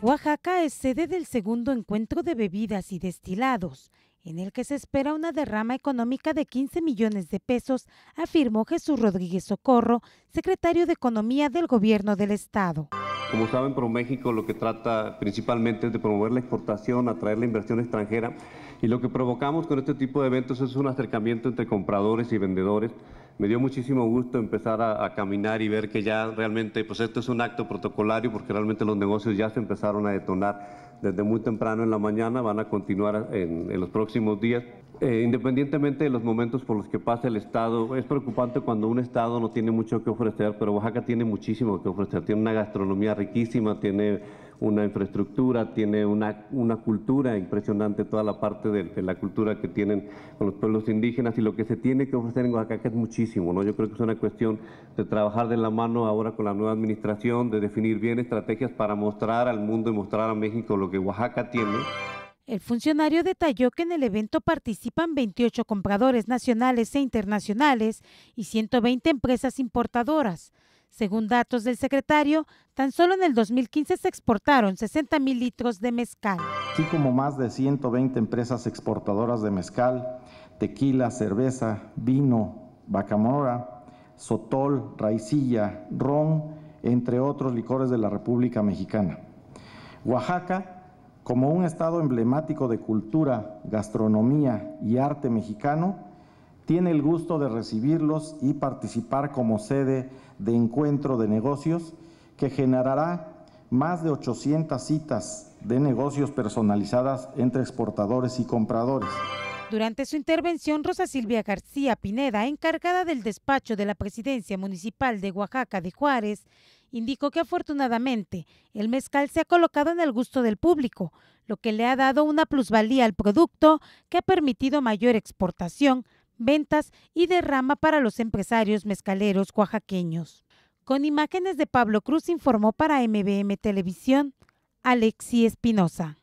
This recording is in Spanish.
Oaxaca es sede del segundo encuentro de bebidas y destilados, en el que se espera una derrama económica de 15 millones de pesos, afirmó Jesús Rodríguez Socorro, secretario de Economía del Gobierno del Estado. Como saben, ProMéxico lo que trata principalmente es de promover la exportación, atraer la inversión extranjera y lo que provocamos con este tipo de eventos es un acercamiento entre compradores y vendedores. Me dio muchísimo gusto empezar a, caminar y ver que ya realmente, pues esto es un acto protocolario porque realmente los negocios ya se empezaron a detonar desde muy temprano en la mañana, van a continuar en, los próximos días. Eh, independientemente de los momentos por los que pasa el Estado, es preocupante cuando un Estado no tiene mucho que ofrecer, pero Oaxaca tiene muchísimo que ofrecer. Tiene una gastronomía riquísima, tiene una infraestructura, tiene una, cultura impresionante, toda la parte de, la cultura que tienen con los pueblos indígenas y lo que se tiene que ofrecer en Oaxaca es muchísimo. ¿no? Yo creo que es una cuestión de trabajar de la mano ahora con la nueva administración, de definir bien estrategias para mostrar al mundo y mostrar a México lo que Oaxaca tiene. El funcionario detalló que en el evento participan 28 compradores nacionales e internacionales y 120 empresas importadoras. Según datos del secretario, tan solo en el 2015 se exportaron 60 mil litros de mezcal. Así como más de 120 empresas exportadoras de mezcal, tequila, cerveza, vino, bacamora, sotol, raicilla, ron, entre otros licores de la República Mexicana. Oaxaca como un estado emblemático de cultura, gastronomía y arte mexicano, tiene el gusto de recibirlos y participar como sede de encuentro de negocios que generará más de 800 citas de negocios personalizadas entre exportadores y compradores. Durante su intervención, Rosa Silvia García Pineda, encargada del despacho de la Presidencia Municipal de Oaxaca de Juárez, indicó que afortunadamente el mezcal se ha colocado en el gusto del público, lo que le ha dado una plusvalía al producto que ha permitido mayor exportación, ventas y derrama para los empresarios mezcaleros oaxaqueños. Con imágenes de Pablo Cruz informó para MBM Televisión Alexi Espinosa.